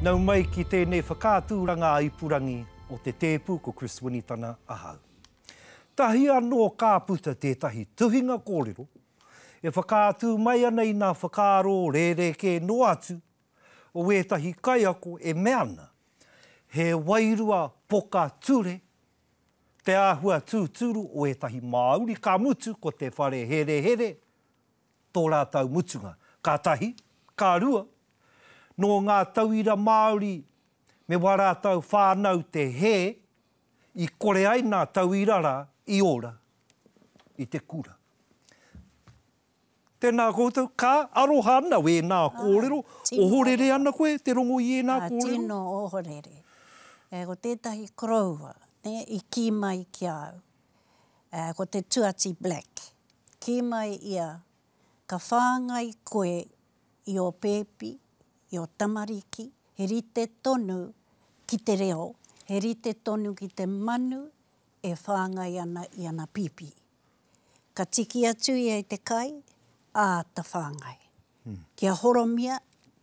Nau mai ki tēnei whakātūranga a purangi o te tēpū ko Chris Winitana ahau. Tahi anō kā puta tētahi tuhinga kōrero, e whakātū mai ana i nā whakāro rere kē no atu, o ētahi kaiako e meana, he wairua poka ture, te āhua tūturu o ētahi māuri kā mutu ko te whare here here, tō rātau mutunga, kā tahi, kā rua, no ngā tauira Māori me wara tau whānau te he i kore ai ngā tauira ra i ora i te kura. Tēnā koutou, kā aroha ana we nā ah, kōrero, ah, o horere ana koe, te rongo i e nā ah, kōrero? Tino o horere. E, ko tētahi kroua, ne, i mai ki au. E, ko te tuati black. mai ia, ka whāngai koe i o pēpi, i o tamariki, he rite tonu ki te reo, he rite tonu ki te manu e whaanga i ana i ana pipi. Ka tiki atu i te kai, a ta whaangai. Hmm. Kia horomia,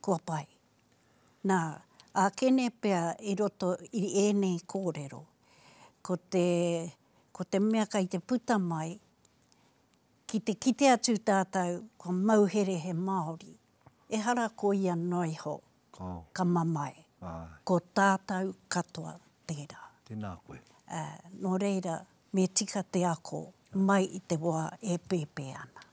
kua pai. Nā, a kene pea i roto i ēnei kōrero, ko te, ko te mea kai te puta mai, ki te kite atu tātou, ko mauhere he Māori e hara ko ia noi ho, oh. ka mamae, ko tātau katoa tērā. Tēnā koe. Uh, no reira, me tika te ako, mai i te wā e pēpē ana.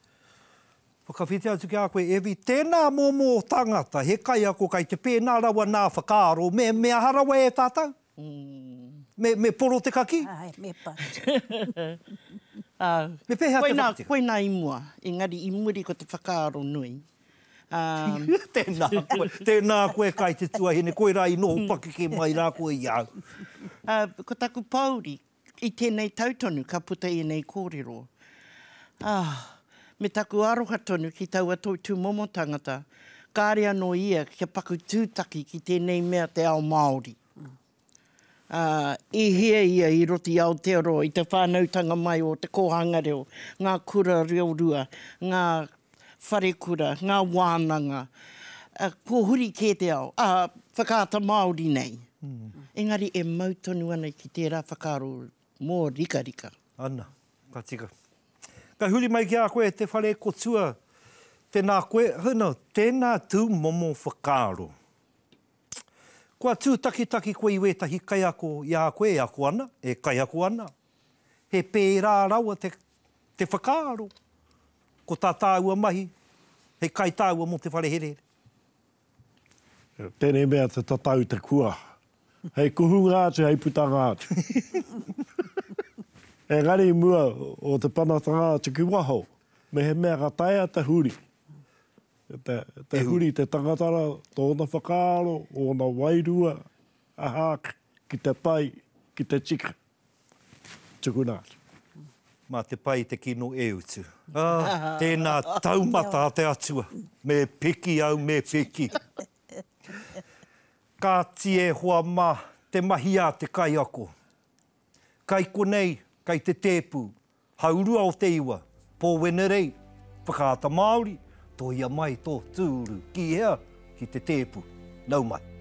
Whakawhiti atu ki a koe, evi tēnā mōmō tangata, he kai ako kai te pēnā rawa nā whakaaro, me, me aharawa e tātau? Mm. Me, me poro te kaki? Ai, me pātu. uh, ah, me pēhea te whakatika. Koina i mua, engari i muri ko te whakaaro nui. Um, tēnā, koe, tēnā koe kai te tuahine, koe rā i noho hmm. pakeke mai rā koe i au. Uh, ko taku pauri, i tēnei tautonu, ka puta i nei kōrero. Ah, me taku aroha tonu ki tau a tōi tūmomo tangata, kāre anō ia kia paku tūtaki ki tēnei mea te ao Māori. Uh, I hea ia i roti Aotearoa, i te whānautanga mai o te kōhanga reo, ngā kura reo rua, ngā wharekura, ngā wānanga, uh, ko huri kē te ao, a uh, whakāta Māori nei. Mm. Engari e mautonu ana ki tērā whakāro mō rika rika. Ana, ka tika. Ka huli mai ki a koe, te whare ko tua, tēnā koe, hana, tēnā tū momo whakāro. Kua tū takitaki koe iwe tahi kai ako i a koe, i ko ana, e kai ako ana. He pērā rawa te, te whakāro. Mm ko tā tāua mahi, hei kai tāua mo te wharehere. Tēnē mea te tatau te kua. Hei kuhu ngātu, hei puta ngātu. e rari mua o te panatanga te ki waho, me he mea ka taia te huri. Te, te e huri, te tangatara, tōna whakaaro, ōna wairua, a hāk, ki te pai, ki te tika. Tuku Mā te pai te kino e utu. Ah, tēnā taumata te atua. Me piki au, me piki. Kā tie hoa mā, te mahi a te kai ako. Kai konei, kai te tēpū, haurua o te iwa, pō wenerei, whakāta Māori, tō ia mai tō tūru, ki ea, ki te tēpū, nau mai.